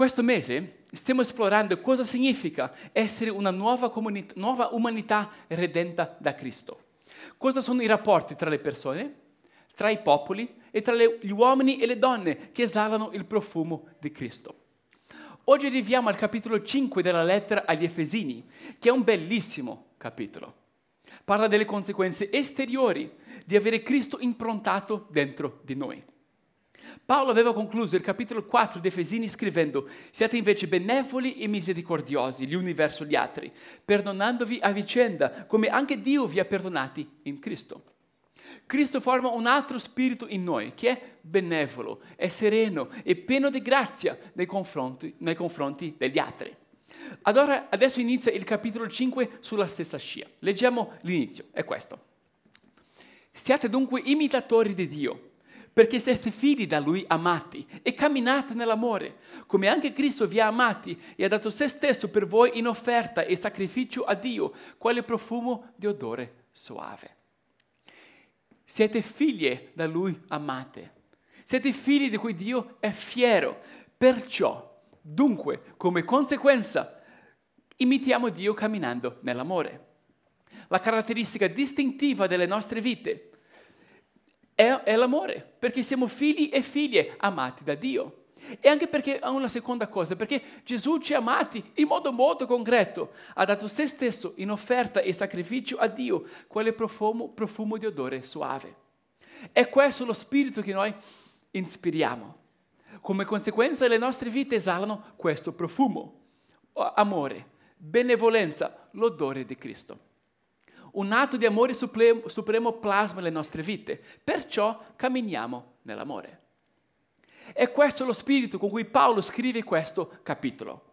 Questo mese stiamo esplorando cosa significa essere una nuova, comunità, nuova umanità redenta da Cristo. Cosa sono i rapporti tra le persone, tra i popoli e tra gli uomini e le donne che esalano il profumo di Cristo. Oggi arriviamo al capitolo 5 della lettera agli Efesini, che è un bellissimo capitolo. Parla delle conseguenze esteriori di avere Cristo improntato dentro di noi. Paolo aveva concluso il capitolo 4 di Efesini scrivendo Siate invece benevoli e misericordiosi gli uni verso gli altri, perdonandovi a vicenda, come anche Dio vi ha perdonati in Cristo. Cristo forma un altro spirito in noi che è benevolo, è sereno e pieno di grazia nei confronti, nei confronti degli altri. Allora adesso inizia il capitolo 5 sulla stessa scia. Leggiamo l'inizio, è questo. Siate dunque imitatori di Dio perché siete figli da Lui amati e camminate nell'amore, come anche Cristo vi ha amati e ha dato se stesso per voi in offerta e sacrificio a Dio, quale profumo di odore soave. Siete figlie da Lui amate, siete figli di cui Dio è fiero, perciò, dunque, come conseguenza, imitiamo Dio camminando nell'amore. La caratteristica distintiva delle nostre vite è, è l'amore, perché siamo figli e figlie amati da Dio. E anche perché ha una seconda cosa, perché Gesù ci ha amati in modo molto concreto, ha dato se stesso in offerta e sacrificio a Dio, quale profumo, profumo di odore suave. È questo lo spirito che noi inspiriamo. Come conseguenza le nostre vite esalano questo profumo, amore, benevolenza, l'odore di Cristo un atto di amore supremo, plasma le nostre vite, perciò camminiamo nell'amore. E questo è lo spirito con cui Paolo scrive questo capitolo.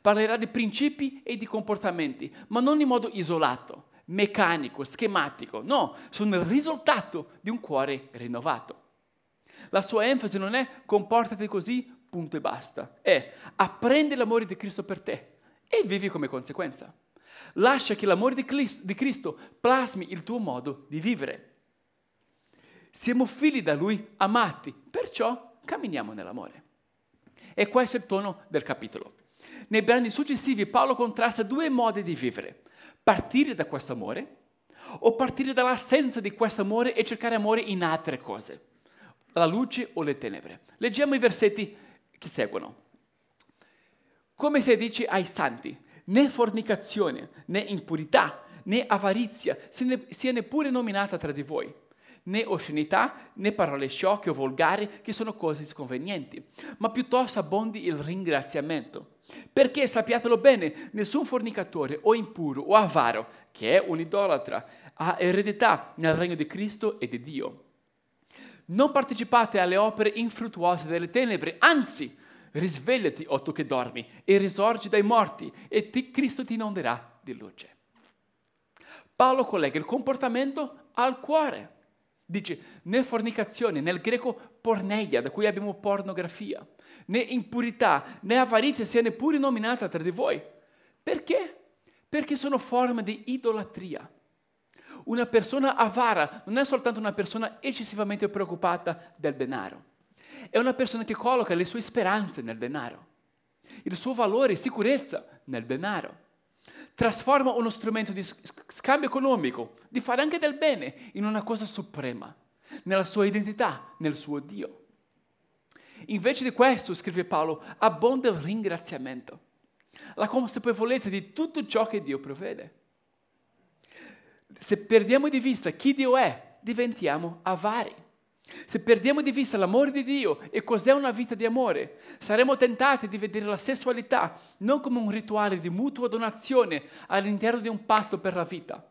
Parlerà di principi e di comportamenti, ma non in modo isolato, meccanico, schematico, no, sono il risultato di un cuore rinnovato. La sua enfasi non è comportati così, punto e basta, è apprendi l'amore di Cristo per te e vivi come conseguenza. Lascia che l'amore di Cristo plasmi il tuo modo di vivere. Siamo figli da Lui, amati, perciò camminiamo nell'amore. E questo è il tono del capitolo. Nei brani successivi Paolo contrasta due modi di vivere. Partire da questo amore o partire dall'assenza di questo amore e cercare amore in altre cose, la luce o le tenebre. Leggiamo i versetti che seguono. Come si dice ai santi, né fornicazione, né impurità, né avarizia sia neppure nominata tra di voi, né oscenità, né parole sciocche o volgari che sono cose sconvenienti, ma piuttosto abbondi il ringraziamento. Perché sappiatelo bene, nessun fornicatore o impuro o avaro, che è un idolatra, ha eredità nel regno di Cristo e di Dio. Non partecipate alle opere infruttuose delle tenebre, anzi, risvegliati o tu che dormi e risorgi dai morti e ti, Cristo ti inonderà di luce. Paolo collega il comportamento al cuore. Dice né fornicazione, nel greco porneia, da cui abbiamo pornografia, né impurità, né avarizia sia neppure nominata tra di voi. Perché? Perché sono forme di idolatria. Una persona avara non è soltanto una persona eccessivamente preoccupata del denaro è una persona che colloca le sue speranze nel denaro, il suo valore e sicurezza nel denaro. Trasforma uno strumento di scambio economico, di fare anche del bene, in una cosa suprema, nella sua identità, nel suo Dio. Invece di questo, scrive Paolo, abbonda il ringraziamento, la consapevolezza di tutto ciò che Dio provvede. Se perdiamo di vista chi Dio è, diventiamo avari. Se perdiamo di vista l'amore di Dio e cos'è una vita di amore, saremo tentati di vedere la sessualità non come un rituale di mutua donazione all'interno di un patto per la vita,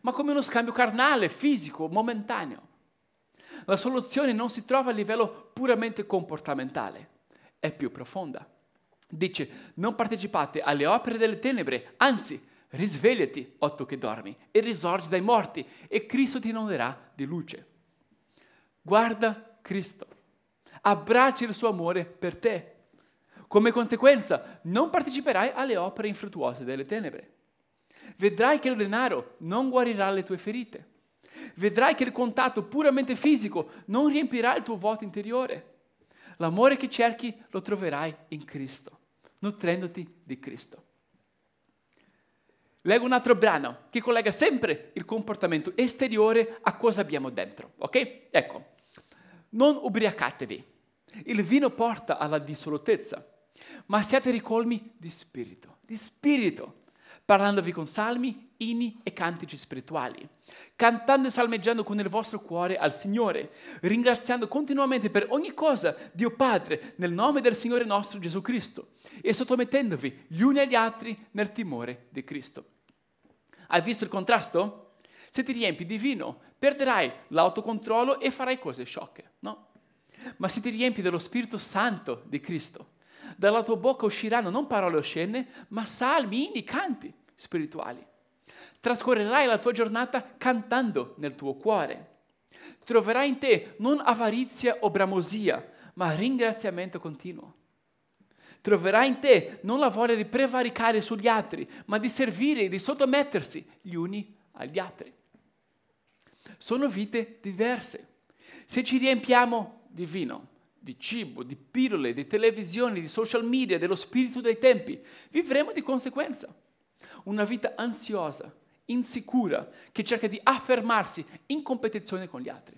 ma come uno scambio carnale, fisico, momentaneo. La soluzione non si trova a livello puramente comportamentale, è più profonda. Dice, non partecipate alle opere delle tenebre, anzi, risvegliati, otto che dormi, e risorgi dai morti, e Cristo ti inonderà di luce. Guarda Cristo, abbraccia il suo amore per te. Come conseguenza, non parteciperai alle opere infruttuose delle tenebre. Vedrai che il denaro non guarirà le tue ferite. Vedrai che il contatto puramente fisico non riempirà il tuo vuoto interiore. L'amore che cerchi lo troverai in Cristo, nutrendoti di Cristo. Leggo un altro brano che collega sempre il comportamento esteriore a cosa abbiamo dentro, ok? Ecco, non ubriacatevi. Il vino porta alla dissolutezza, ma siate ricolmi di spirito, di spirito, parlandovi con salmi, inni e cantici spirituali, cantando e salmeggiando con il vostro cuore al Signore, ringraziando continuamente per ogni cosa Dio Padre nel nome del Signore nostro Gesù Cristo e sottomettendovi gli uni agli altri nel timore di Cristo. Hai visto il contrasto? Se ti riempi di vino, perderai l'autocontrollo e farai cose sciocche, no? Ma se ti riempi dello Spirito Santo di Cristo, dalla tua bocca usciranno non parole oscene, ma salmi, inni, canti spirituali. Trascorrerai la tua giornata cantando nel tuo cuore. Troverai in te non avarizia o bramosia, ma ringraziamento continuo. Troverai in te non la voglia di prevaricare sugli altri, ma di servire e di sottomettersi gli uni agli altri. Sono vite diverse. Se ci riempiamo di vino, di cibo, di pillole, di televisione, di social media, dello spirito dei tempi, vivremo di conseguenza. Una vita ansiosa, insicura, che cerca di affermarsi in competizione con gli altri.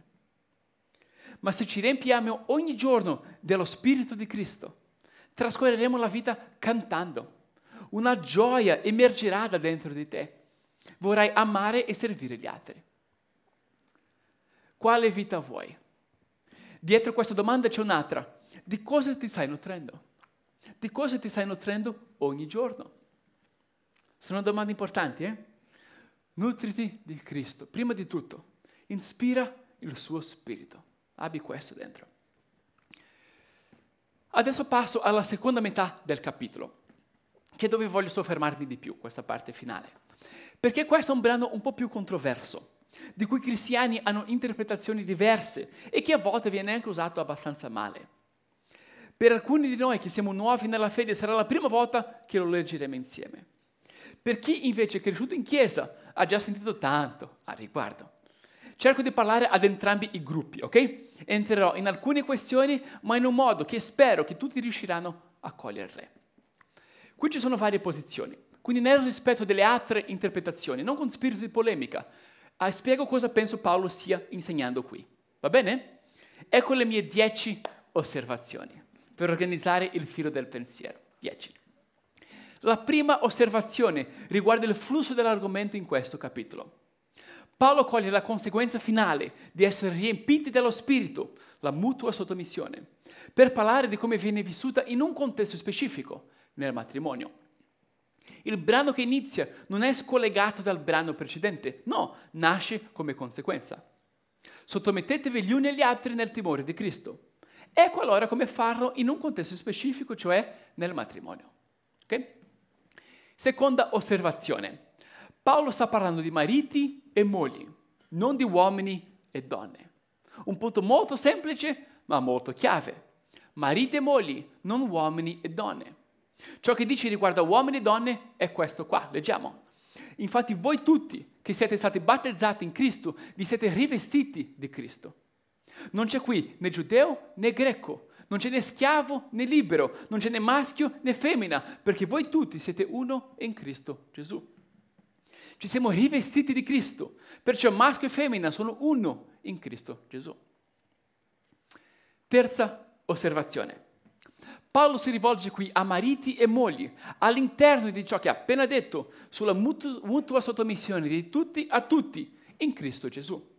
Ma se ci riempiamo ogni giorno dello spirito di Cristo, trascorreremo la vita cantando. Una gioia emergerà da dentro di te. Vorrai amare e servire gli altri. Quale vita vuoi? Dietro questa domanda c'è un'altra. Di cosa ti stai nutrendo? Di cosa ti stai nutrendo ogni giorno? Sono domande importanti, eh? Nutriti di Cristo, prima di tutto. Inspira il suo spirito. Abbi questo dentro. Adesso passo alla seconda metà del capitolo, che è dove voglio soffermarmi di più, questa parte finale. Perché questo è un brano un po' più controverso di cui i cristiani hanno interpretazioni diverse e che a volte viene anche usato abbastanza male. Per alcuni di noi che siamo nuovi nella fede sarà la prima volta che lo leggeremo insieme. Per chi invece è cresciuto in chiesa ha già sentito tanto a riguardo. Cerco di parlare ad entrambi i gruppi, ok? Entrerò in alcune questioni, ma in un modo che spero che tutti riusciranno a cogliere. Qui ci sono varie posizioni, quindi nel rispetto delle altre interpretazioni, non con spirito di polemica, Ah, spiego cosa penso Paolo stia insegnando qui. Va bene? Ecco le mie dieci osservazioni per organizzare il filo del pensiero. Dieci. La prima osservazione riguarda il flusso dell'argomento in questo capitolo. Paolo coglie la conseguenza finale di essere riempiti dello Spirito, la mutua sottomissione, per parlare di come viene vissuta in un contesto specifico, nel matrimonio. Il brano che inizia non è scollegato dal brano precedente, no, nasce come conseguenza. Sottomettetevi gli uni agli altri nel timore di Cristo. Ecco allora come farlo in un contesto specifico, cioè nel matrimonio. Okay? Seconda osservazione. Paolo sta parlando di mariti e mogli, non di uomini e donne. Un punto molto semplice, ma molto chiave. Mariti e mogli, non uomini e donne. Ciò che dice riguardo uomini e donne è questo qua, leggiamo. Infatti voi tutti che siete stati battezzati in Cristo, vi siete rivestiti di Cristo. Non c'è qui né giudeo né greco, non c'è né schiavo né libero, non c'è né maschio né femmina, perché voi tutti siete uno in Cristo Gesù. Ci siamo rivestiti di Cristo, perciò maschio e femmina sono uno in Cristo Gesù. Terza osservazione. Paolo si rivolge qui a mariti e mogli, all'interno di ciò che ha appena detto sulla mutua sottomissione di tutti a tutti in Cristo Gesù.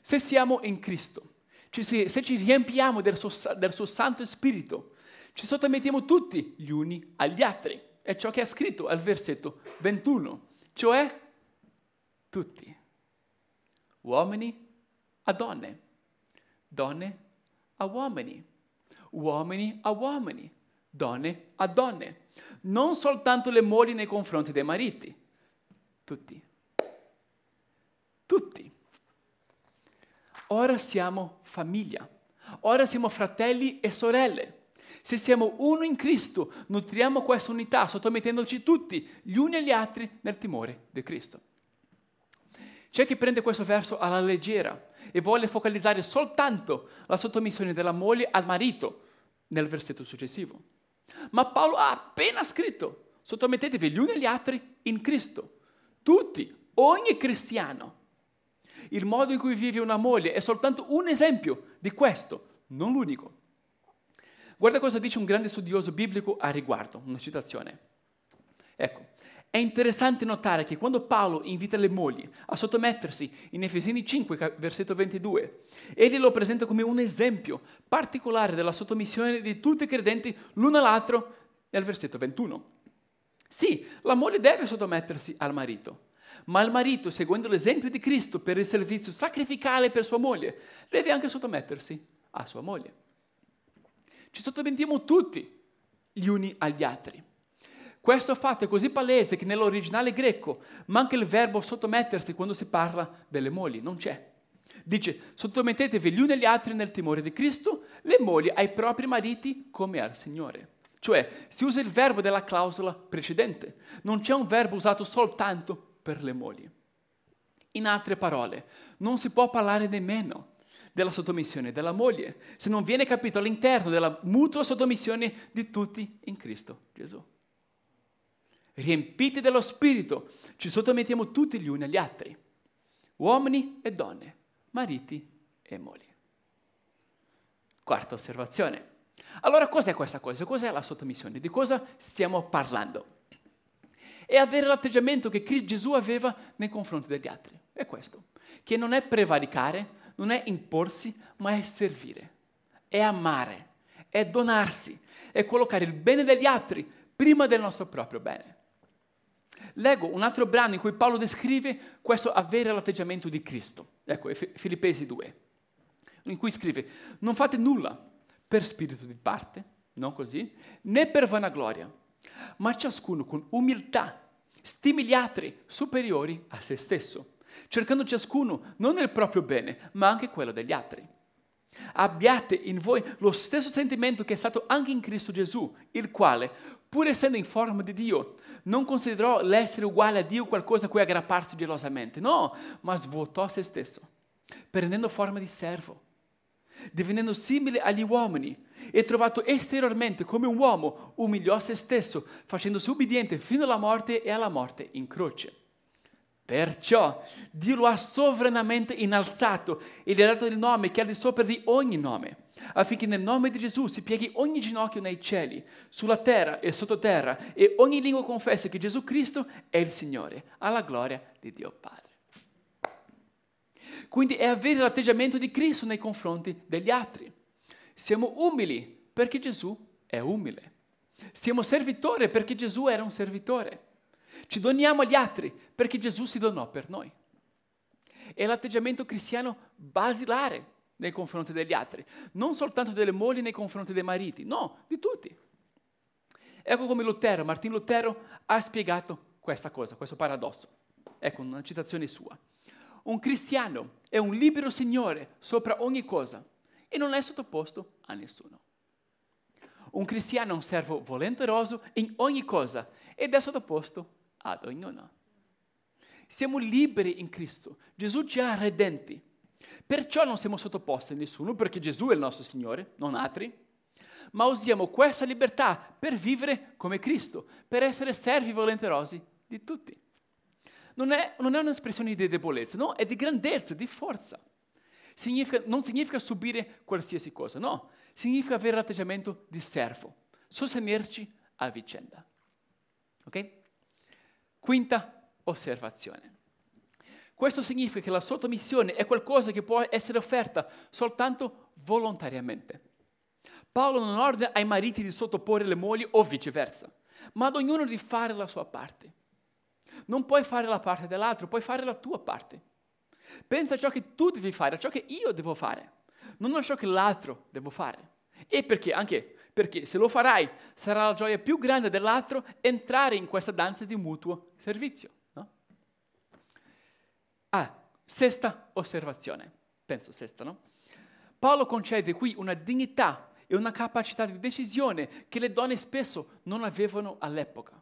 Se siamo in Cristo, se ci riempiamo del suo, del suo Santo Spirito, ci sottomettiamo tutti gli uni agli altri. È ciò che è scritto al versetto 21, cioè tutti, uomini a donne, donne a uomini uomini a uomini, donne a donne. Non soltanto le mogli nei confronti dei mariti, tutti. Tutti. Ora siamo famiglia, ora siamo fratelli e sorelle. Se siamo uno in Cristo, nutriamo questa unità, sottomettendoci tutti gli uni agli altri nel timore di Cristo. C'è chi prende questo verso alla leggera e vuole focalizzare soltanto la sottomissione della moglie al marito nel versetto successivo. Ma Paolo ha appena scritto, sottomettetevi gli uni agli altri in Cristo, tutti, ogni cristiano. Il modo in cui vive una moglie è soltanto un esempio di questo, non l'unico. Guarda cosa dice un grande studioso biblico a riguardo, una citazione. Ecco, è interessante notare che quando Paolo invita le mogli a sottomettersi in Efesini 5, versetto 22, egli lo presenta come un esempio particolare della sottomissione di tutti i credenti l'uno all'altro nel versetto 21. Sì, la moglie deve sottomettersi al marito, ma il marito, seguendo l'esempio di Cristo per il servizio sacrificale per sua moglie, deve anche sottomettersi a sua moglie. Ci sottomettiamo tutti gli uni agli altri. Questo fatto è così palese che nell'originale greco manca il verbo sottomettersi quando si parla delle mogli, non c'è. Dice, sottomettetevi gli uni agli altri nel timore di Cristo, le mogli ai propri mariti come al Signore. Cioè, si usa il verbo della clausola precedente, non c'è un verbo usato soltanto per le mogli. In altre parole, non si può parlare nemmeno della sottomissione della moglie se non viene capito all'interno della mutua sottomissione di tutti in Cristo Gesù riempiti dello Spirito, ci sottomettiamo tutti gli uni agli altri, uomini e donne, mariti e mogli. Quarta osservazione. Allora cos'è questa cosa? Cos'è la sottomissione? Di cosa stiamo parlando? È avere l'atteggiamento che Gesù aveva nei confronti degli altri. È questo. Che non è prevaricare, non è imporsi, ma è servire. È amare, è donarsi, è collocare il bene degli altri prima del nostro proprio bene. Leggo un altro brano in cui Paolo descrive questo avere l'atteggiamento di Cristo. Ecco, Filippesi 2, in cui scrive, non fate nulla per spirito di parte, non così, né per vanagloria, ma ciascuno con umiltà stimi gli altri superiori a se stesso, cercando ciascuno non il proprio bene, ma anche quello degli altri. Abbiate in voi lo stesso sentimento che è stato anche in Cristo Gesù, il quale, pur essendo in forma di Dio, non considerò l'essere uguale a Dio qualcosa a cui aggrapparsi gelosamente, no, ma svuotò se stesso, prendendo forma di servo, divenendo simile agli uomini e trovato esteriormente come un uomo, umiliò se stesso, facendosi ubbidiente fino alla morte e alla morte in croce. Perciò Dio lo ha sovranamente innalzato e gli ha dato il nome che ha di sopra di ogni nome affinché nel nome di Gesù si pieghi ogni ginocchio nei cieli, sulla terra e sottoterra, e ogni lingua confessi che Gesù Cristo è il Signore, alla gloria di Dio Padre. Quindi è avere l'atteggiamento di Cristo nei confronti degli altri. Siamo umili perché Gesù è umile. Siamo servitori perché Gesù era un servitore. Ci doniamo agli altri perché Gesù si donò per noi. È l'atteggiamento cristiano basilare nei confronti degli altri, non soltanto delle mogli nei confronti dei mariti, no, di tutti. Ecco come Lutero, Martin Lutero ha spiegato questa cosa, questo paradosso. Ecco una citazione sua. Un cristiano è un libero signore sopra ogni cosa e non è sottoposto a nessuno. Un cristiano è un servo volenteroso in ogni cosa ed è sottoposto ad ognuno. Siamo liberi in Cristo. Gesù ci ha redenti. Perciò non siamo sottoposti a nessuno, perché Gesù è il nostro Signore, non altri, ma usiamo questa libertà per vivere come Cristo, per essere servi volenterosi di tutti. Non è, non è un'espressione di debolezza, no, è di grandezza, di forza. Significa, non significa subire qualsiasi cosa, no, significa avere l'atteggiamento di servo, sostenerci a vicenda. Ok? Quinta osservazione. Questo significa che la sottomissione è qualcosa che può essere offerta soltanto volontariamente. Paolo non ordina ai mariti di sottoporre le mogli o viceversa, ma ad ognuno di fare la sua parte. Non puoi fare la parte dell'altro, puoi fare la tua parte. Pensa a ciò che tu devi fare, a ciò che io devo fare, non a ciò che l'altro devo fare. E perché? Anche perché se lo farai sarà la gioia più grande dell'altro entrare in questa danza di mutuo servizio. Ah, sesta osservazione, penso sesta, no? Paolo concede qui una dignità e una capacità di decisione che le donne spesso non avevano all'epoca.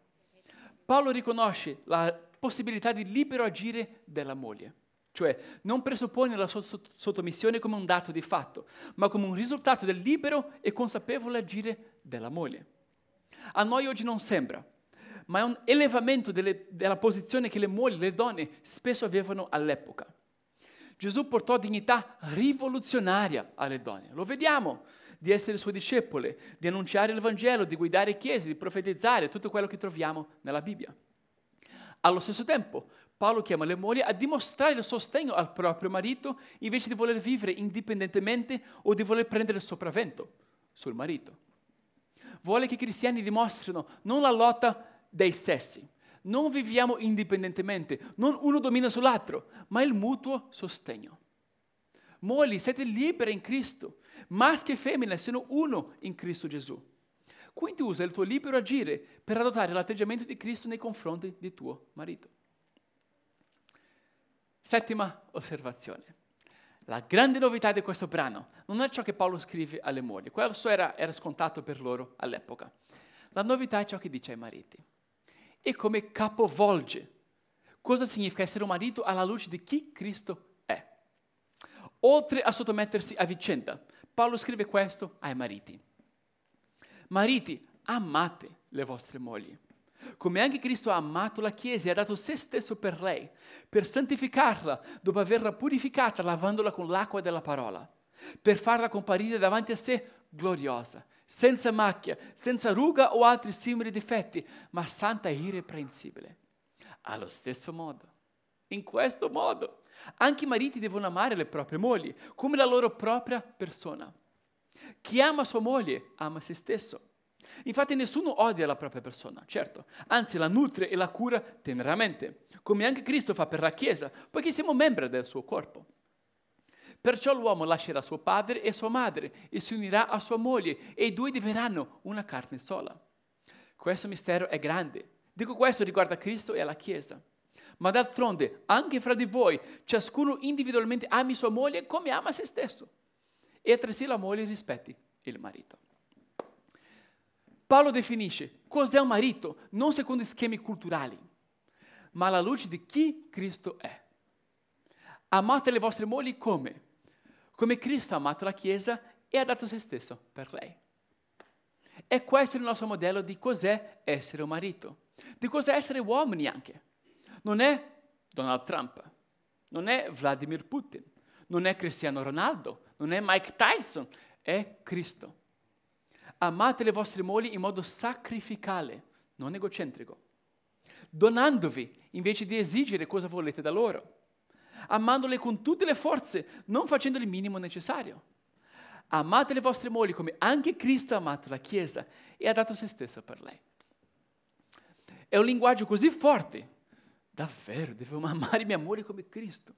Paolo riconosce la possibilità di libero agire della moglie, cioè non presuppone la sua sottomissione come un dato di fatto, ma come un risultato del libero e consapevole agire della moglie. A noi oggi non sembra, ma è un elevamento delle, della posizione che le mogli, le donne spesso avevano all'epoca. Gesù portò dignità rivoluzionaria alle donne. Lo vediamo di essere sue discepole, di annunciare il Vangelo, di guidare chiese, di profetizzare, tutto quello che troviamo nella Bibbia. Allo stesso tempo, Paolo chiama le mogli a dimostrare il sostegno al proprio marito invece di voler vivere indipendentemente o di voler prendere il sopravvento sul marito. Vuole che i cristiani dimostrino non la lotta dei stessi. Non viviamo indipendentemente, non uno domina sull'altro, ma il mutuo sostegno. Mogli, siete liberi in Cristo. Maschi e femmine sono uno in Cristo Gesù. Quindi usa il tuo libero agire per adottare l'atteggiamento di Cristo nei confronti di tuo marito. Settima osservazione. La grande novità di questo brano non è ciò che Paolo scrive alle mogli, questo era, era scontato per loro all'epoca. La novità è ciò che dice ai mariti e come capovolge cosa significa essere un marito alla luce di chi Cristo è. Oltre a sottomettersi a vicenda, Paolo scrive questo ai mariti. Mariti, amate le vostre mogli, come anche Cristo ha amato la Chiesa e ha dato se stesso per lei, per santificarla dopo averla purificata lavandola con l'acqua della parola, per farla comparire davanti a sé gloriosa, senza macchia, senza ruga o altri simili difetti, ma santa e irreprensibile. Allo stesso modo, in questo modo, anche i mariti devono amare le proprie mogli come la loro propria persona. Chi ama sua moglie ama se stesso. Infatti nessuno odia la propria persona, certo, anzi la nutre e la cura teneramente, come anche Cristo fa per la Chiesa, poiché siamo membri del suo corpo. Perciò l'uomo lascerà suo padre e sua madre e si unirà a sua moglie e i due diverranno una carne sola. Questo mistero è grande. Dico questo riguardo a Cristo e alla Chiesa. Ma d'altronde, anche fra di voi, ciascuno individualmente ami sua moglie come ama se stesso. E altresì la moglie rispetti il marito. Paolo definisce cos'è un marito, non secondo schemi culturali, ma alla luce di chi Cristo è. Amate le vostre mogli come? come Cristo ha amato la Chiesa e ha dato se stesso per lei. E questo è il nostro modello di cos'è essere un marito, di cos'è essere uomini anche. Non è Donald Trump, non è Vladimir Putin, non è Cristiano Ronaldo, non è Mike Tyson, è Cristo. Amate le vostre mogli in modo sacrificale, non egocentrico, donandovi invece di esigere cosa volete da loro amandole con tutte le forze, non facendo il minimo necessario. Amate le vostre mogli come anche Cristo ha amato la Chiesa e ha dato se stesso per lei. È un linguaggio così forte, davvero, devo amare i miei amori come Cristo,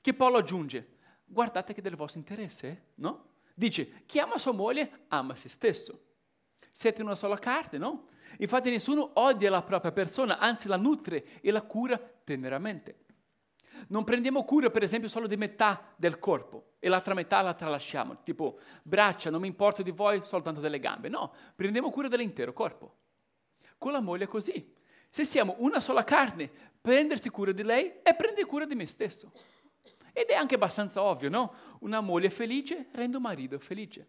che Paolo aggiunge, guardate che del vostro interesse, eh, no? Dice, chi ama sua moglie ama se stesso. Siete in una sola carne, no? Infatti nessuno odia la propria persona, anzi la nutre e la cura teneramente. Non prendiamo cura, per esempio, solo di metà del corpo e l'altra metà la tralasciamo, tipo braccia, non mi importo di voi, soltanto delle gambe. No, prendiamo cura dell'intero corpo. Con la moglie è così. Se siamo una sola carne, prendersi cura di lei è prendere cura di me stesso. Ed è anche abbastanza ovvio, no? Una moglie felice rende un marito felice.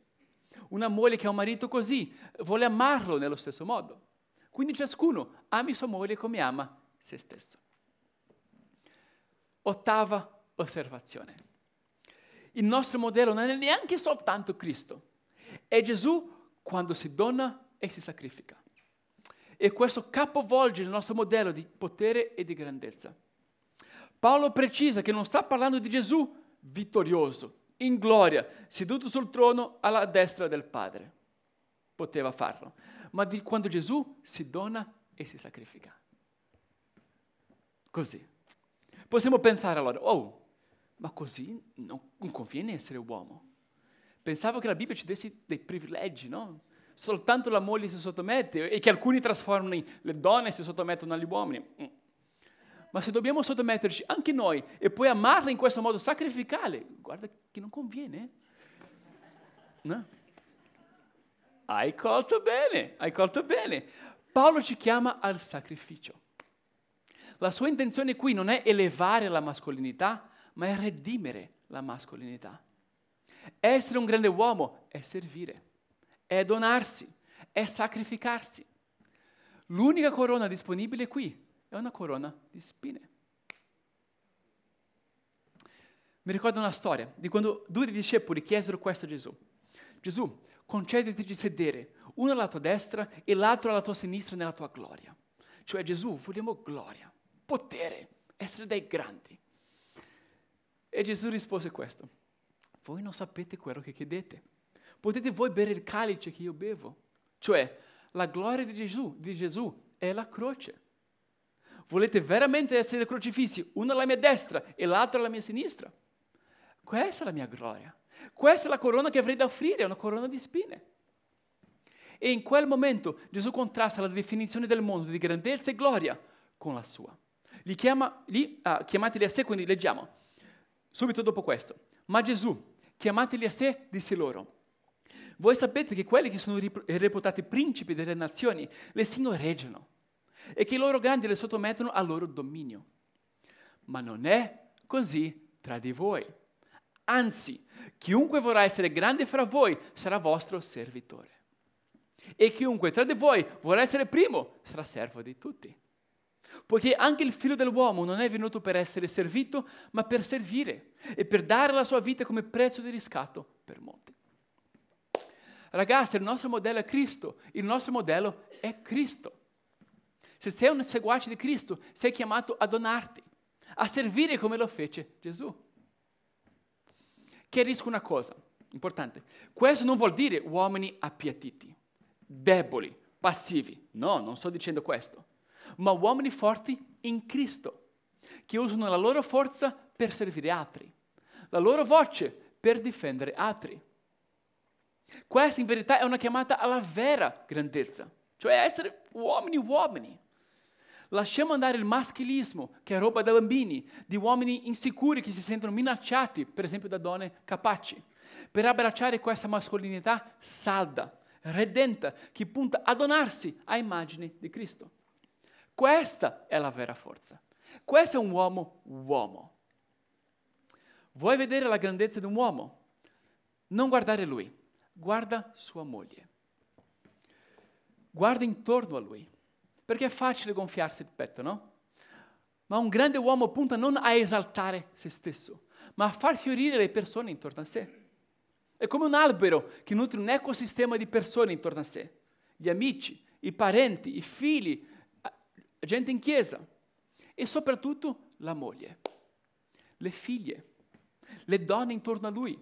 Una moglie che ha un marito così vuole amarlo nello stesso modo. Quindi ciascuno ami sua moglie come ama se stesso. Ottava osservazione. Il nostro modello non è neanche soltanto Cristo, è Gesù quando si dona e si sacrifica. E questo capovolge il nostro modello di potere e di grandezza. Paolo precisa che non sta parlando di Gesù vittorioso, in gloria, seduto sul trono alla destra del Padre. Poteva farlo, ma di quando Gesù si dona e si sacrifica. Così. Possiamo pensare allora, oh, ma così non, non conviene essere uomo. Pensavo che la Bibbia ci desse dei privilegi, no? Soltanto la moglie si sottomette e che alcuni trasformano le donne e si sottomettono agli uomini. Mm. Ma se dobbiamo sottometterci anche noi e poi amarla in questo modo sacrificale, guarda che non conviene. No? Hai colto bene, hai colto bene. Paolo ci chiama al sacrificio. La sua intenzione qui non è elevare la mascolinità, ma è redimere la mascolinità. Essere un grande uomo è servire, è donarsi, è sacrificarsi. L'unica corona disponibile qui è una corona di spine. Mi ricordo una storia di quando due discepoli chiesero questo a Gesù. Gesù, concediti di sedere, uno alla tua destra e l'altro alla tua sinistra nella tua gloria. Cioè Gesù, vogliamo gloria potere, essere dei grandi. E Gesù rispose questo, voi non sapete quello che chiedete, potete voi bere il calice che io bevo, cioè la gloria di Gesù, di Gesù è la croce. Volete veramente essere crocifissi, uno alla mia destra e l'altro alla mia sinistra? Questa è la mia gloria. Questa è la corona che avrei da offrire, una corona di spine. E in quel momento Gesù contrasta la definizione del mondo di grandezza e gloria con la sua. Li chiama, li, ah, chiamateli a sé, quindi leggiamo. Subito dopo questo. Ma Gesù, chiamateli a sé, disse loro. Voi sapete che quelli che sono reputati principi delle nazioni le signoreggiano e che i loro grandi le sottomettono al loro dominio. Ma non è così tra di voi. Anzi, chiunque vorrà essere grande fra voi sarà vostro servitore. E chiunque tra di voi vorrà essere primo sarà servo di tutti poiché anche il figlio dell'uomo non è venuto per essere servito, ma per servire e per dare la sua vita come prezzo di riscatto per molti. Ragazzi, il nostro modello è Cristo, il nostro modello è Cristo. Se sei un seguace di Cristo, sei chiamato a donarti, a servire come lo fece Gesù. Chiarisco una cosa importante. Questo non vuol dire uomini appiattiti, deboli, passivi. No, non sto dicendo questo ma uomini forti in Cristo, che usano la loro forza per servire altri, la loro voce per difendere altri. Questa in verità è una chiamata alla vera grandezza, cioè essere uomini uomini. Lasciamo andare il maschilismo, che è roba da bambini, di uomini insicuri che si sentono minacciati, per esempio da donne capaci, per abbracciare questa mascolinità salda, redenta, che punta a donarsi a immagine di Cristo. Questa è la vera forza. Questo è un uomo uomo. Vuoi vedere la grandezza di un uomo? Non guardare lui, guarda sua moglie. Guarda intorno a lui, perché è facile gonfiarsi il petto, no? Ma un grande uomo punta non a esaltare se stesso, ma a far fiorire le persone intorno a sé. È come un albero che nutre un ecosistema di persone intorno a sé, gli amici, i parenti, i figli, gente in chiesa e soprattutto la moglie, le figlie, le donne intorno a lui,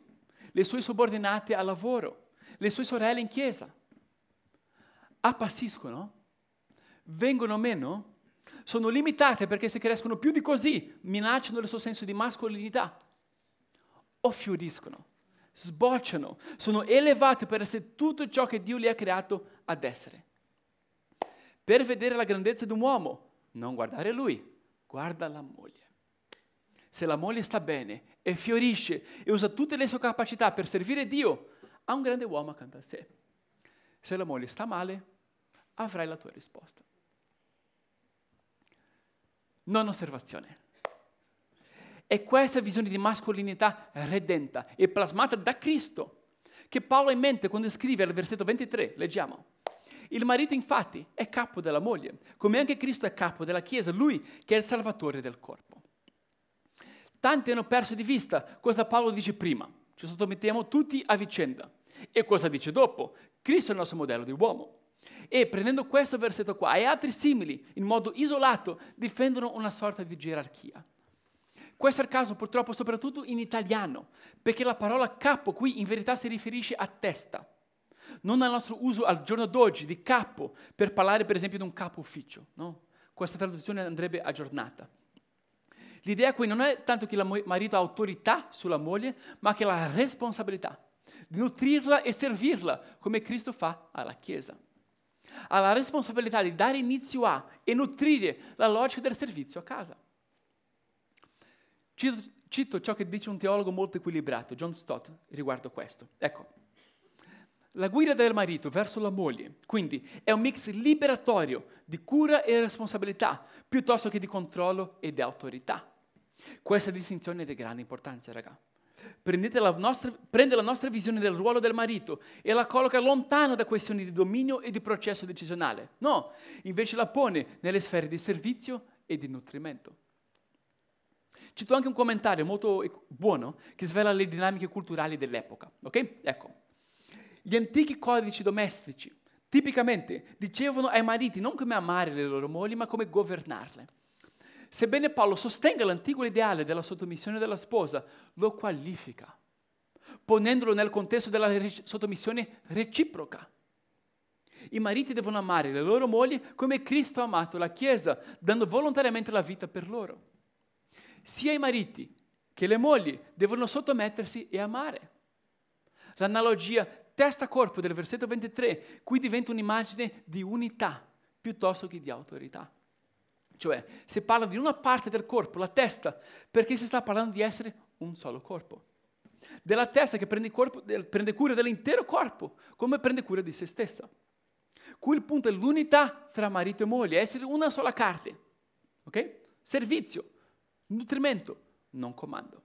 le sue subordinate al lavoro, le sue sorelle in chiesa. Appassiscono, vengono meno, sono limitate perché se crescono più di così minacciano il suo senso di mascolinità o fioriscono, sbocciano, sono elevate per essere tutto ciò che Dio li ha creato ad essere. Per vedere la grandezza di un uomo, non guardare lui, guarda la moglie. Se la moglie sta bene e fiorisce e usa tutte le sue capacità per servire Dio, ha un grande uomo accanto a sé. Se la moglie sta male, avrai la tua risposta. Non osservazione. È questa visione di mascolinità redenta e plasmata da Cristo che Paolo ha in mente quando scrive al versetto 23, leggiamo. Il marito infatti è capo della moglie, come anche Cristo è capo della Chiesa, lui che è il salvatore del corpo. Tanti hanno perso di vista cosa Paolo dice prima, ci sottomettiamo tutti a vicenda, e cosa dice dopo, Cristo è il nostro modello di uomo. E prendendo questo versetto qua e altri simili, in modo isolato, difendono una sorta di gerarchia. Questo è il caso purtroppo soprattutto in italiano, perché la parola capo qui in verità si riferisce a testa non al nostro uso al giorno d'oggi di capo, per parlare per esempio di un capo ufficio. No? Questa traduzione andrebbe aggiornata. L'idea qui non è tanto che il marito ha autorità sulla moglie, ma che la responsabilità di nutrirla e servirla, come Cristo fa alla Chiesa. Ha la responsabilità di dare inizio a e nutrire la logica del servizio a casa. Cito, cito ciò che dice un teologo molto equilibrato, John Stott, riguardo questo. Ecco, la guida del marito verso la moglie, quindi, è un mix liberatorio di cura e responsabilità, piuttosto che di controllo e di autorità. Questa distinzione è di grande importanza, raga. La nostra, prende la nostra visione del ruolo del marito e la colloca lontano da questioni di dominio e di processo decisionale. No, invece la pone nelle sfere di servizio e di nutrimento. Cito anche un commentario molto buono che svela le dinamiche culturali dell'epoca, ok? Ecco. Gli antichi codici domestici tipicamente dicevano ai mariti non come amare le loro mogli, ma come governarle. Sebbene Paolo sostenga l'antico ideale della sottomissione della sposa, lo qualifica, ponendolo nel contesto della sottomissione reciproca. I mariti devono amare le loro mogli come Cristo ha amato la Chiesa, dando volontariamente la vita per loro. Sia i mariti che le mogli devono sottomettersi e amare. L'analogia testa-corpo del versetto 23, qui diventa un'immagine di unità piuttosto che di autorità. Cioè, si parla di una parte del corpo, la testa, perché si sta parlando di essere un solo corpo. Della testa che prende, corpo, prende cura dell'intero corpo, come prende cura di se stessa. Qui il punto è l'unità tra marito e moglie, essere una sola carne. Ok? Servizio, nutrimento, non comando.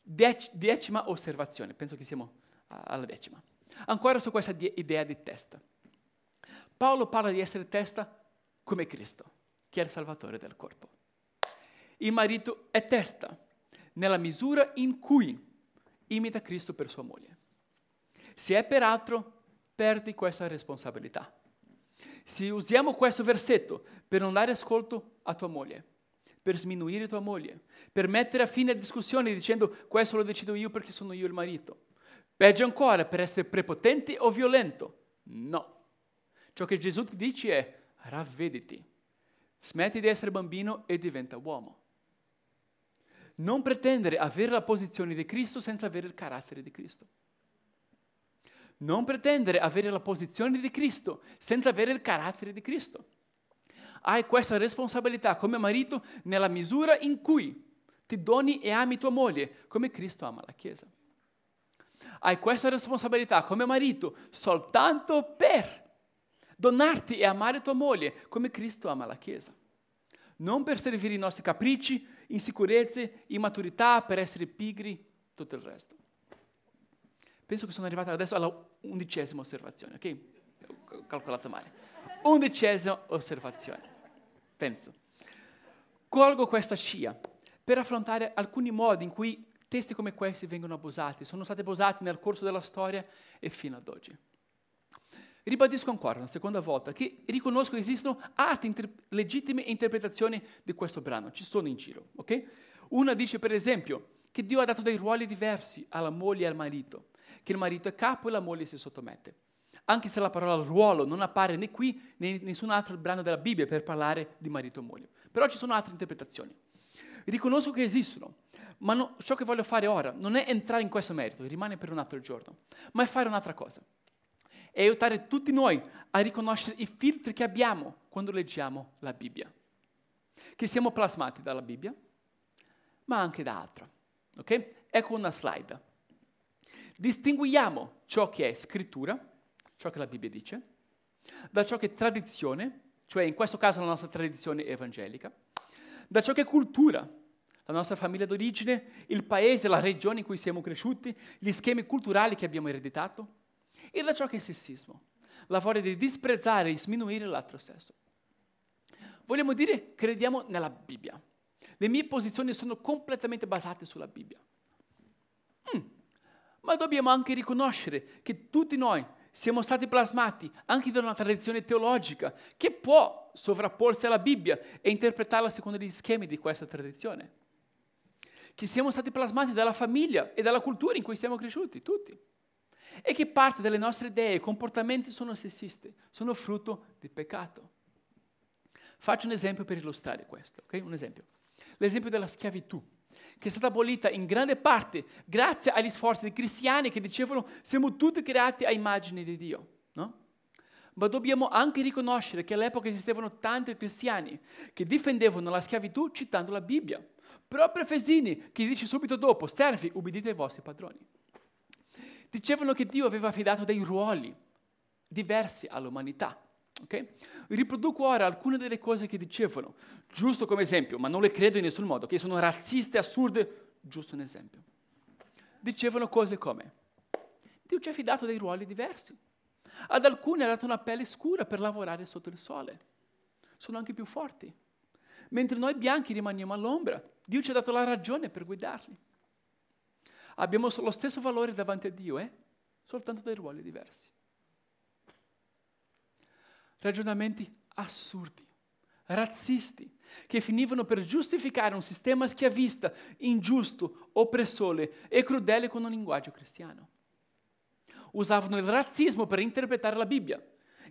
Dec- decima osservazione, penso che siamo alla decima. Ancora su questa idea di testa. Paolo parla di essere testa come Cristo, che è il salvatore del corpo. Il marito è testa nella misura in cui imita Cristo per sua moglie. Se è peraltro, perdi questa responsabilità. Se usiamo questo versetto per non dare ascolto a tua moglie, per sminuire tua moglie, per mettere a fine la discussione dicendo questo lo decido io perché sono io il marito, Peggio ancora per essere prepotente o violento. No. Ciò che Gesù ti dice è ravvediti, smetti di essere bambino e diventa uomo. Non pretendere avere la posizione di Cristo senza avere il carattere di Cristo. Non pretendere avere la posizione di Cristo senza avere il carattere di Cristo. Hai questa responsabilità come marito nella misura in cui ti doni e ami tua moglie come Cristo ama la Chiesa hai questa responsabilità come marito soltanto per donarti e amare tua moglie come Cristo ama la Chiesa. Non per servire i nostri capricci, insicurezze, immaturità, per essere pigri, tutto il resto. Penso che sono arrivato adesso alla undicesima osservazione, ok? Ho calcolato male. Undicesima osservazione, penso. Colgo questa scia per affrontare alcuni modi in cui Testi come questi vengono abusati, sono stati abusati nel corso della storia e fino ad oggi. Ribadisco ancora, una seconda volta, che riconosco che esistono altre inter- legittime interpretazioni di questo brano, ci sono in giro, ok? Una dice, per esempio, che Dio ha dato dei ruoli diversi alla moglie e al marito, che il marito è capo e la moglie si sottomette. Anche se la parola ruolo non appare né qui né in nessun altro brano della Bibbia per parlare di marito e moglie. Però ci sono altre interpretazioni. Riconosco che esistono, ma no, ciò che voglio fare ora non è entrare in questo merito, rimane per un altro giorno, ma è fare un'altra cosa. È aiutare tutti noi a riconoscere i filtri che abbiamo quando leggiamo la Bibbia, che siamo plasmati dalla Bibbia, ma anche da altro. Okay? Ecco una slide. Distinguiamo ciò che è scrittura, ciò che la Bibbia dice, da ciò che è tradizione, cioè in questo caso la nostra tradizione evangelica, da ciò che è cultura, la nostra famiglia d'origine, il paese, la regione in cui siamo cresciuti, gli schemi culturali che abbiamo ereditato e da ciò che è sessismo, la voglia di disprezzare e sminuire l'altro sesso. Vogliamo dire crediamo nella Bibbia. Le mie posizioni sono completamente basate sulla Bibbia. Mm. Ma dobbiamo anche riconoscere che tutti noi siamo stati plasmati anche da una tradizione teologica che può sovrapporsi alla Bibbia e interpretarla secondo gli schemi di questa tradizione che siamo stati plasmati dalla famiglia e dalla cultura in cui siamo cresciuti, tutti. E che parte delle nostre idee e comportamenti sono sessisti, sono frutto di peccato. Faccio un esempio per illustrare questo, ok? Un esempio. L'esempio della schiavitù, che è stata abolita in grande parte grazie agli sforzi dei cristiani che dicevano siamo tutti creati a immagine di Dio, no? Ma dobbiamo anche riconoscere che all'epoca esistevano tanti cristiani che difendevano la schiavitù citando la Bibbia Proprio Fesini che dice subito dopo, servi, ubbidite ai vostri padroni. Dicevano che Dio aveva affidato dei ruoli diversi all'umanità. Okay? Riproduco ora alcune delle cose che dicevano, giusto come esempio, ma non le credo in nessun modo, che sono razziste, assurde, giusto un esempio. Dicevano cose come, Dio ci ha affidato dei ruoli diversi. Ad alcuni ha dato una pelle scura per lavorare sotto il sole. Sono anche più forti. Mentre noi bianchi rimaniamo all'ombra. Dio ci ha dato la ragione per guidarli. Abbiamo lo stesso valore davanti a Dio, eh? soltanto dei ruoli diversi. Ragionamenti assurdi, razzisti, che finivano per giustificare un sistema schiavista, ingiusto, oppressore e crudele con un linguaggio cristiano. Usavano il razzismo per interpretare la Bibbia,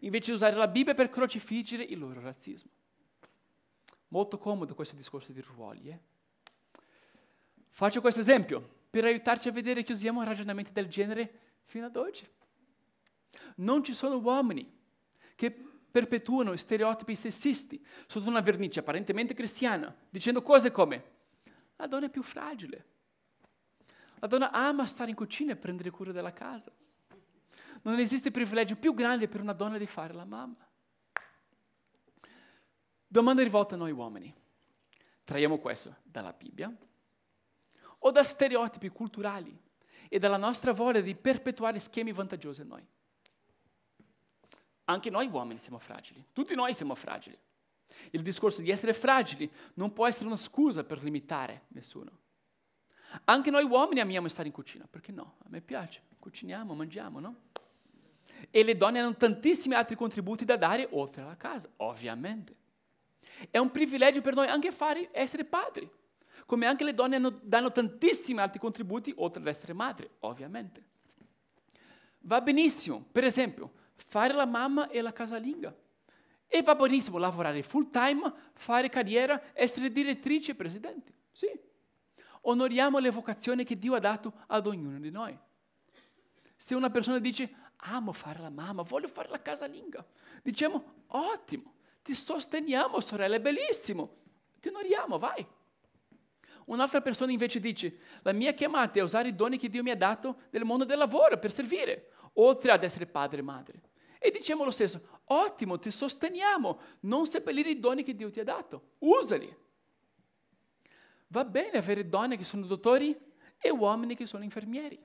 invece di usare la Bibbia per crocifiggere il loro razzismo. Molto comodo questo discorso di ruoli, eh? Faccio questo esempio per aiutarci a vedere che usiamo ragionamenti del genere fino ad oggi. Non ci sono uomini che perpetuano stereotipi sessisti sotto una vernice apparentemente cristiana, dicendo cose come la donna è più fragile, la donna ama stare in cucina e prendere cura della casa, non esiste privilegio più grande per una donna di fare la mamma. Domanda rivolta a noi uomini. Traiamo questo dalla Bibbia, o da stereotipi culturali e dalla nostra voglia di perpetuare schemi vantaggiosi a noi. Anche noi uomini siamo fragili, tutti noi siamo fragili. Il discorso di essere fragili non può essere una scusa per limitare nessuno. Anche noi uomini amiamo stare in cucina, perché no? A me piace, cuciniamo, mangiamo, no? E le donne hanno tantissimi altri contributi da dare oltre alla casa, ovviamente. È un privilegio per noi anche fare, essere padri come anche le donne hanno, danno tantissimi altri contributi oltre ad essere madre, ovviamente. Va benissimo, per esempio, fare la mamma e la casalinga. E va benissimo lavorare full time, fare carriera, essere direttrice e presidente. Sì. Onoriamo le vocazioni che Dio ha dato ad ognuno di noi. Se una persona dice amo fare la mamma, voglio fare la casalinga, diciamo ottimo, ti sosteniamo sorella, è bellissimo, ti onoriamo, vai. Un'altra persona invece dice, la mia chiamata è usare i doni che Dio mi ha dato nel mondo del lavoro per servire, oltre ad essere padre e madre. E diciamo lo stesso, ottimo, ti sosteniamo, non seppellire i doni che Dio ti ha dato, usali. Va bene avere donne che sono dottori e uomini che sono infermieri.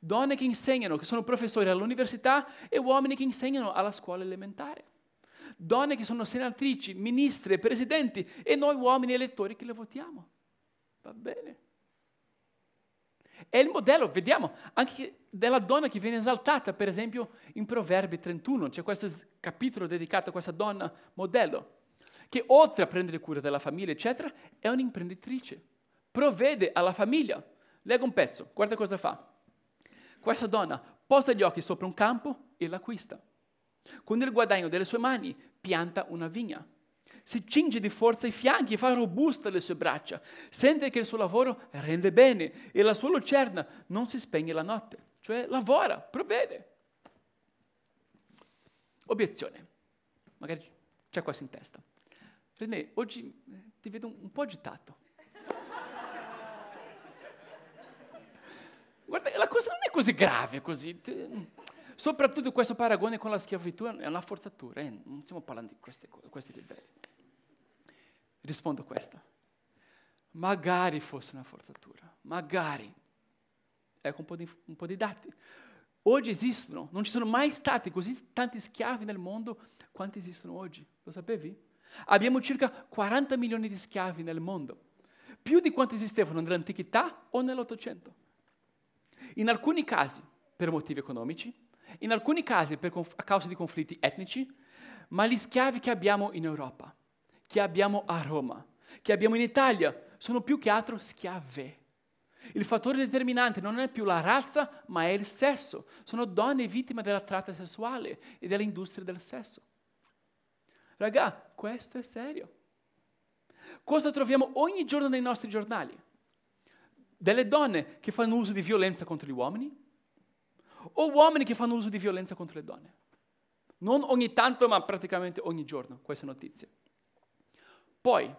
Donne che insegnano, che sono professori all'università e uomini che insegnano alla scuola elementare. Donne che sono senatrici, ministre, presidenti e noi uomini elettori che le votiamo. Va bene. È il modello, vediamo, anche della donna che viene esaltata, per esempio, in Proverbi 31, c'è questo capitolo dedicato a questa donna modello, che oltre a prendere cura della famiglia, eccetera, è un'imprenditrice, provvede alla famiglia. Leggo un pezzo, guarda cosa fa. Questa donna posa gli occhi sopra un campo e l'acquista. Con il guadagno delle sue mani pianta una vigna si cinge di forza i fianchi, e fa robuste le sue braccia, sente che il suo lavoro rende bene e la sua lucerna non si spegne la notte, cioè lavora, provvede. Obiezione, magari c'è quasi in testa. René, oggi eh, ti vedo un po' agitato. Guarda, la cosa non è così grave così. Soprattutto questo paragone con la schiavitù è una forzatura, eh? non stiamo parlando di queste, questi livelli. Rispondo questa. Magari fosse una forzatura, magari. Ecco un po, di, un po' di dati. Oggi esistono, non ci sono mai stati così tanti schiavi nel mondo quanti esistono oggi. Lo sapevi? Abbiamo circa 40 milioni di schiavi nel mondo, più di quanti esistevano nell'antichità o nell'Ottocento. In alcuni casi per motivi economici, in alcuni casi conf- a causa di conflitti etnici, ma gli schiavi che abbiamo in Europa, che abbiamo a Roma, che abbiamo in Italia, sono più che altro schiave. Il fattore determinante non è più la razza, ma è il sesso. Sono donne vittime della tratta sessuale e dell'industria del sesso. Raga, questo è serio. Cosa troviamo ogni giorno nei nostri giornali? Delle donne che fanno uso di violenza contro gli uomini, o uomini che fanno uso di violenza contro le donne. Non ogni tanto, ma praticamente ogni giorno queste notizie. Poi,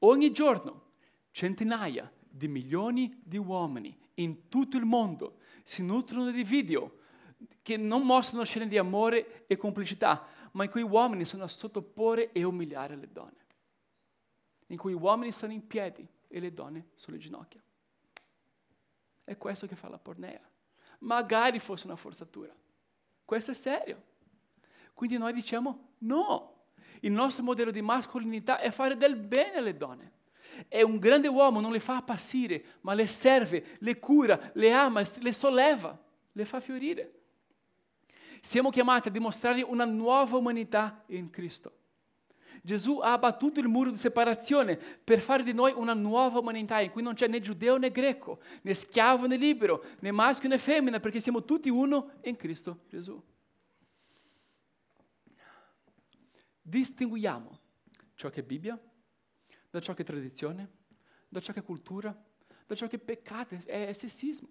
ogni giorno, centinaia di milioni di uomini in tutto il mondo si nutrono di video che non mostrano scene di amore e complicità, ma in cui uomini sono a sottoporre e umiliare le donne, in cui uomini sono in piedi e le donne sulle ginocchia. È questo che fa la pornea magari fosse una forzatura. Questo è serio. Quindi noi diciamo no. Il nostro modello di mascolinità è fare del bene alle donne. E un grande uomo non le fa appassire, ma le serve, le cura, le ama, le solleva, le fa fiorire. Siamo chiamati a dimostrare una nuova umanità in Cristo. Gesù ha abbattuto il muro di separazione per fare di noi una nuova umanità in cui non c'è né giudeo né greco, né schiavo né libero, né maschio né femmina, perché siamo tutti uno in Cristo Gesù. Distinguiamo ciò che è Bibbia da ciò che è tradizione, da ciò che è cultura, da ciò che è peccato, è, sessismo.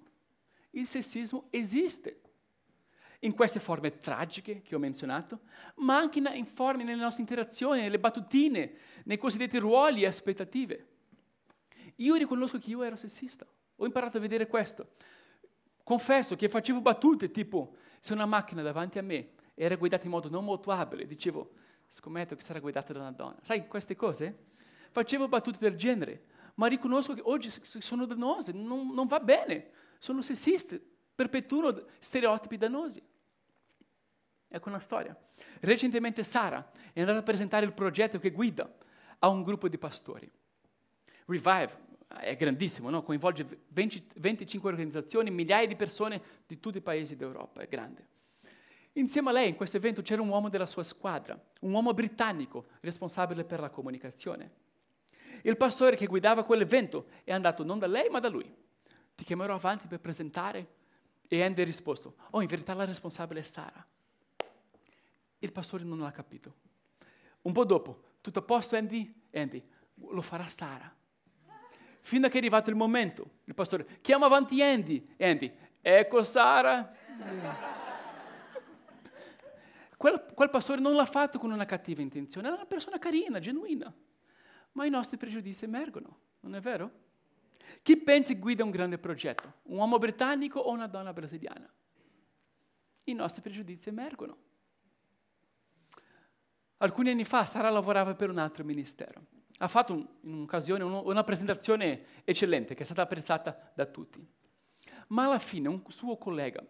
Il sessismo esiste in queste forme tragiche che ho menzionato, ma anche in, in forme nelle nostre interazioni, nelle battutine, nei cosiddetti ruoli e aspettative. Io riconosco che io ero sessista, ho imparato a vedere questo. Confesso che facevo battute tipo se una macchina davanti a me era guidata in modo non molto abile, dicevo scommetto che sarà guidata da una donna. Sai queste cose? Facevo battute del genere, ma riconosco che oggi sono dannose, non, non va bene, sono sessiste, perpetuano stereotipi dannosi. Ecco quella storia. Recentemente Sara è andata a presentare il progetto che guida a un gruppo di pastori. Revive è grandissimo, no? coinvolge 20, 25 organizzazioni, migliaia di persone di tutti i paesi d'Europa, è grande. Insieme a lei in questo evento c'era un uomo della sua squadra, un uomo britannico responsabile per la comunicazione. Il pastore che guidava quell'evento è andato non da lei ma da lui. Ti chiamerò avanti per presentare? E Andy ha risposto, oh in verità la responsabile è Sara. Il pastore non l'ha capito. Un po' dopo, tutto a posto Andy? Andy, lo farà Sara. Fino a che è arrivato il momento, il pastore chiama avanti Andy. Andy, ecco Sara. Quel, quel pastore non l'ha fatto con una cattiva intenzione, era una persona carina, genuina. Ma i nostri pregiudizi emergono, non è vero? Chi pensi guida un grande progetto? Un uomo britannico o una donna brasiliana? I nostri pregiudizi emergono alcuni anni fa Sara lavorava per un altro ministero. Ha fatto un, in un'occasione uno, una presentazione eccellente che è stata apprezzata da tutti. Ma alla fine un suo collega,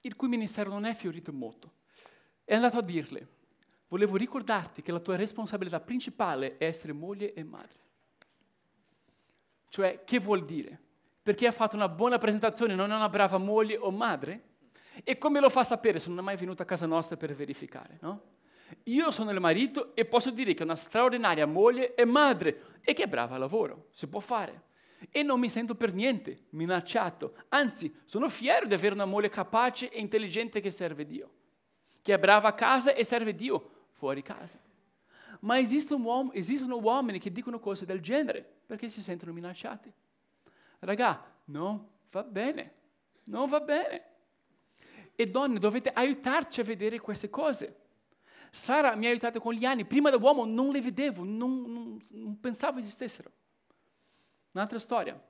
il cui ministero non è fiorito molto, è andato a dirle, volevo ricordarti che la tua responsabilità principale è essere moglie e madre. Cioè, che vuol dire? Perché ha fatto una buona presentazione, non è una brava moglie o madre? E come lo fa a sapere se non è mai venuta a casa nostra per verificare, no? Io sono il marito e posso dire che è una straordinaria moglie e madre e che è brava al lavoro, si può fare. E non mi sento per niente minacciato, anzi sono fiero di avere una moglie capace e intelligente che serve Dio, che è brava a casa e serve Dio fuori casa. Ma esistono, uomini che dicono cose del genere perché si sentono minacciati. Raga, non va bene, non va bene. E donne dovete aiutarci a vedere queste cose. Sara mi ha aiutato con gli anni, prima dell'uomo non le vedevo, non, non, non pensavo esistessero. Un'altra storia.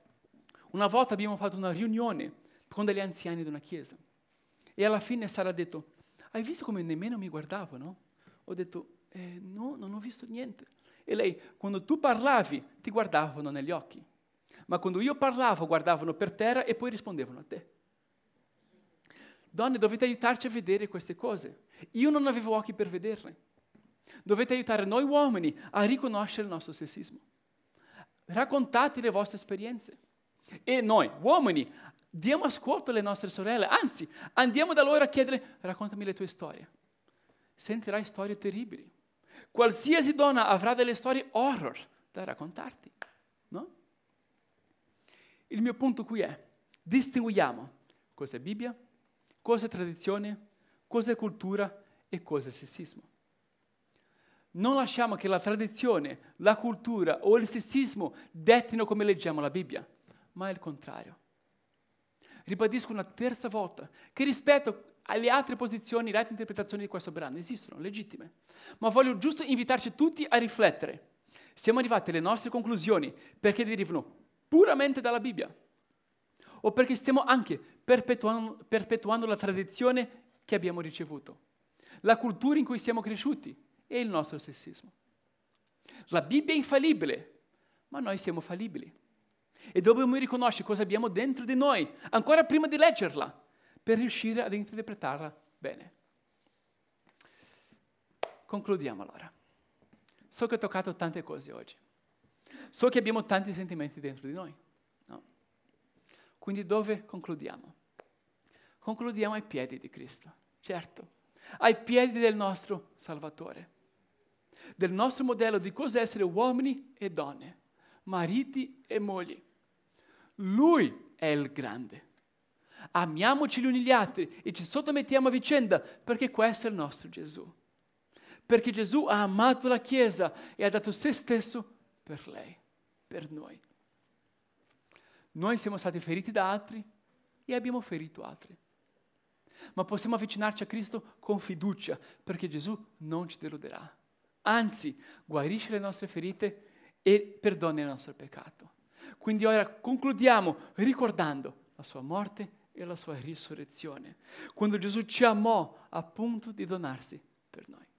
Una volta abbiamo fatto una riunione con degli anziani di una chiesa e alla fine Sara ha detto, hai visto come nemmeno mi guardavano? Ho detto, eh, no, non ho visto niente. E lei, quando tu parlavi, ti guardavano negli occhi, ma quando io parlavo guardavano per terra e poi rispondevano a te. Donne, dovete aiutarci a vedere queste cose. Io non avevo occhi per vederle. Dovete aiutare noi uomini a riconoscere il nostro sessismo. Raccontate le vostre esperienze. E noi, uomini, diamo ascolto alle nostre sorelle. Anzi, andiamo da loro a chiedere, raccontami le tue storie. Sentirai storie terribili. Qualsiasi donna avrà delle storie horror da raccontarti. No? Il mio punto qui è, distinguiamo cos'è Bibbia cosa è tradizione, cosa è cultura e cosa è sessismo. Non lasciamo che la tradizione, la cultura o il sessismo dettino come leggiamo la Bibbia, ma è il contrario. Ribadisco una terza volta che rispetto alle altre posizioni, le altre interpretazioni di questo brano esistono, legittime, ma voglio giusto invitarci tutti a riflettere. Siamo arrivati alle nostre conclusioni perché derivano puramente dalla Bibbia o perché stiamo anche perpetuando, perpetuando la tradizione che abbiamo ricevuto, la cultura in cui siamo cresciuti e il nostro sessismo. La Bibbia è infallibile, ma noi siamo fallibili. E dobbiamo riconoscere cosa abbiamo dentro di noi, ancora prima di leggerla, per riuscire ad interpretarla bene. Concludiamo allora. So che ho toccato tante cose oggi. So che abbiamo tanti sentimenti dentro di noi. Quindi dove concludiamo? Concludiamo ai piedi di Cristo, certo, ai piedi del nostro Salvatore, del nostro modello di cosa essere uomini e donne, mariti e mogli. Lui è il grande. Amiamoci gli uni gli altri e ci sottomettiamo a vicenda perché questo è il nostro Gesù. Perché Gesù ha amato la Chiesa e ha dato se stesso per lei, per noi. Noi siamo stati feriti da altri e abbiamo ferito altri. Ma possiamo avvicinarci a Cristo con fiducia, perché Gesù non ci deluderà. Anzi, guarisce le nostre ferite e perdona il nostro peccato. Quindi ora concludiamo ricordando la sua morte e la sua risurrezione, quando Gesù ci amò a punto di donarsi per noi.